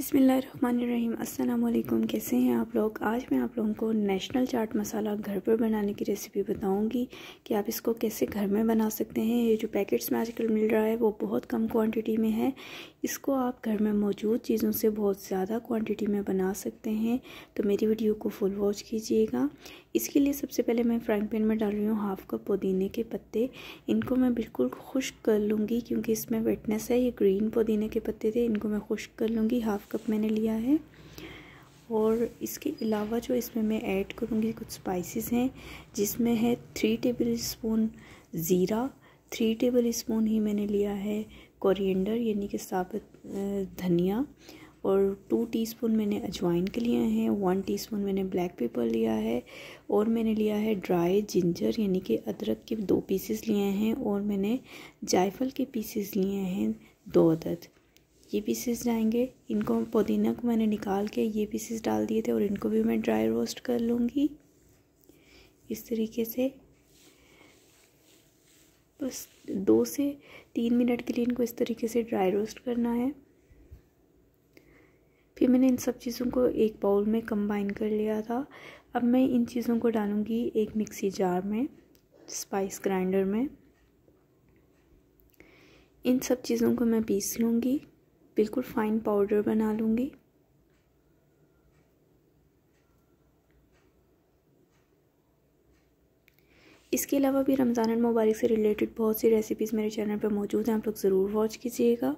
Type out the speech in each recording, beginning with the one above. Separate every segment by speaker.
Speaker 1: बिसमीम अल्लाम कैसे हैं आप लोग आज मैं आप लोगों को नेशनल चाट मसाला घर पर बनाने की रेसिपी बताऊंगी कि आप इसको कैसे घर में बना सकते हैं ये जो पैकेट्स में आजकल मिल रहा है वो बहुत कम क्वांटिटी में है इसको आप घर में मौजूद चीज़ों से बहुत ज़्यादा क्वान्टिटी में बना सकते हैं तो मेरी वीडियो को फुल वॉच कीजिएगा इसके लिए सबसे पहले मैं फ्राइंग पैन में डाल रही हूँ हाफ कप पुदीने के पत्ते इनको मैं बिल्कुल खुश्क कर लूँगी क्योंकि इसमें वेटनेस है ये ग्रीन पुदीने के पत्ते थे इनको मैं खुश्क कर लूँगी हाफ कप मैंने लिया है और इसके अलावा जो इसमें मैं ऐड करूँगी कुछ स्पाइसेस हैं जिसमें है थ्री टेबल स्पून ज़ीरा थ्री टेबल स्पून ही मैंने लिया है कोरिएंडर यानी कि साबित धनिया और टू टीस्पून मैंने अजवाइन के लिए हैं वन टीस्पून मैंने ब्लैक पेपर लिया है और मैंने लिया है ड्राई जिंजर यानी कि अदरक के दो पीसेस लिए हैं और मैंने जायफल के पीसेस लिए हैं दो अदद ये पीसेस जाएंगे इनको पुदीना को मैंने निकाल के ये पीसेस डाल दिए थे और इनको भी मैं ड्राई रोस्ट कर लूँगी इस तरीके से बस दो से तीन मिनट के लिए इनको इस तरीके से ड्राई रोस्ट करना है फिर मैंने इन सब चीज़ों को एक बाउल में कंबाइन कर लिया था अब मैं इन चीज़ों को डालूँगी एक मिक्सी जार में स्पाइस ग्राइंडर में इन सब चीज़ों को मैं पीस लूँगी बिल्कुल फाइन पाउडर बना लूँगी इसके अलावा भी रमज़ान मुबारक से रिलेटेड बहुत सी रेसिपीज़ मेरे चैनल पर मौजूद हैं आप लोग ज़रूर वॉच कीजिएगा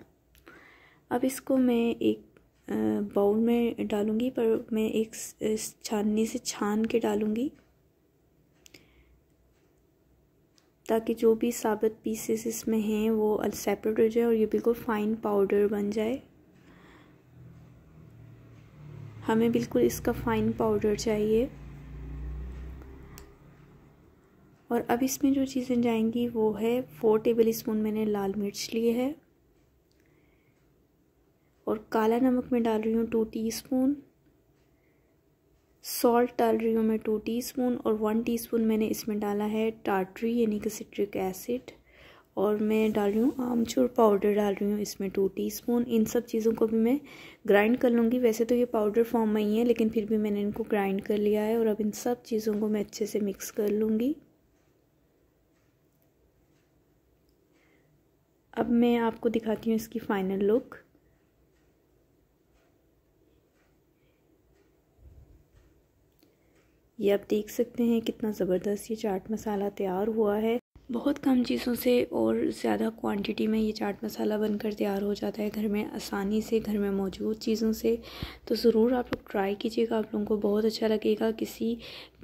Speaker 1: अब इसको मैं एक बाउल में डालूँगी पर मैं एक छाननी से छान के डालूँगी ताकि जो भी साबित पीसेस इसमें हैं वो सेपरेट हो जाए और ये बिल्कुल फ़ाइन पाउडर बन जाए हमें बिल्कुल इसका फ़ाइन पाउडर चाहिए और अब इसमें जो चीज़ें जाएंगी वो है फोर टेबल स्पून मैंने लाल मिर्च लिए है और काला नमक मैं डाल रही हूँ टू टीस्पून सॉल्ट डाल रही हूँ मैं टू टीस्पून और वन टीस्पून मैंने इसमें डाला है टाटरी यानी कि सिट्रिक एसिड और मैं डाल रही हूँ आमचूर पाउडर डाल रही हूँ इसमें टू टीस्पून इन सब चीज़ों को भी मैं ग्राइंड कर लूँगी वैसे तो ये पाउडर फॉर्म में ही है लेकिन फिर भी मैंने इनको ग्राइंड कर लिया है और अब इन सब चीज़ों को मैं अच्छे से मिक्स कर लूँगी अब मैं आपको दिखाती हूँ इसकी फ़ाइनल लुक ये आप देख सकते हैं कितना ज़बरदस्त ये चाट मसाला तैयार हुआ है बहुत कम चीज़ों से और ज़्यादा क्वांटिटी में ये चाट मसाला बनकर तैयार हो जाता है घर में आसानी से घर में मौजूद चीज़ों से तो ज़रूर आप लोग ट्राई कीजिएगा आप लोगों को बहुत अच्छा लगेगा किसी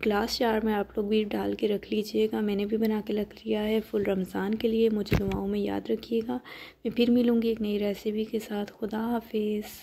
Speaker 1: ग्लास जार में आप लोग भी डाल के रख लीजिएगा मैंने भी बना के रख लिया है फुल रमज़ान के लिए मुझे दुआओं में याद रखिएगा मैं फिर मिलूँगी एक नई रेसिपी के साथ खुदा हाफिज़